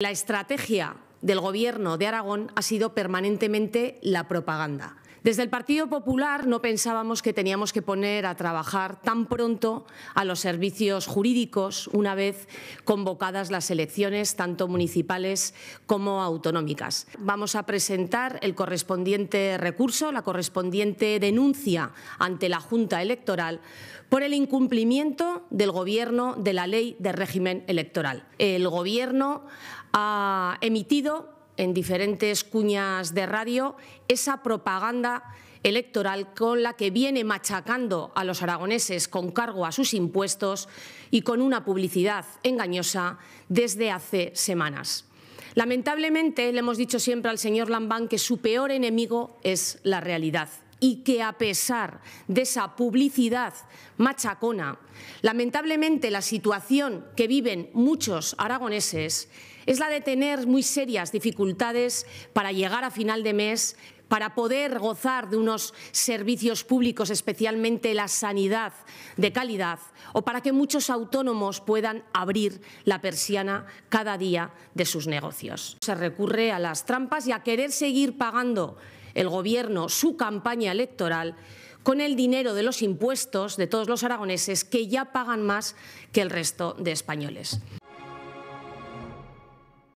La estrategia del Gobierno de Aragón ha sido permanentemente la propaganda. Desde el Partido Popular no pensábamos que teníamos que poner a trabajar tan pronto a los servicios jurídicos una vez convocadas las elecciones, tanto municipales como autonómicas. Vamos a presentar el correspondiente recurso, la correspondiente denuncia ante la Junta Electoral por el incumplimiento del Gobierno de la ley de régimen electoral. El Gobierno ha emitido en diferentes cuñas de radio esa propaganda electoral con la que viene machacando a los aragoneses con cargo a sus impuestos y con una publicidad engañosa desde hace semanas. Lamentablemente le hemos dicho siempre al señor Lambán que su peor enemigo es la realidad y que a pesar de esa publicidad machacona, lamentablemente la situación que viven muchos aragoneses es la de tener muy serias dificultades para llegar a final de mes, para poder gozar de unos servicios públicos, especialmente la sanidad de calidad, o para que muchos autónomos puedan abrir la persiana cada día de sus negocios. Se recurre a las trampas y a querer seguir pagando el Gobierno su campaña electoral con el dinero de los impuestos de todos los aragoneses que ya pagan más que el resto de españoles.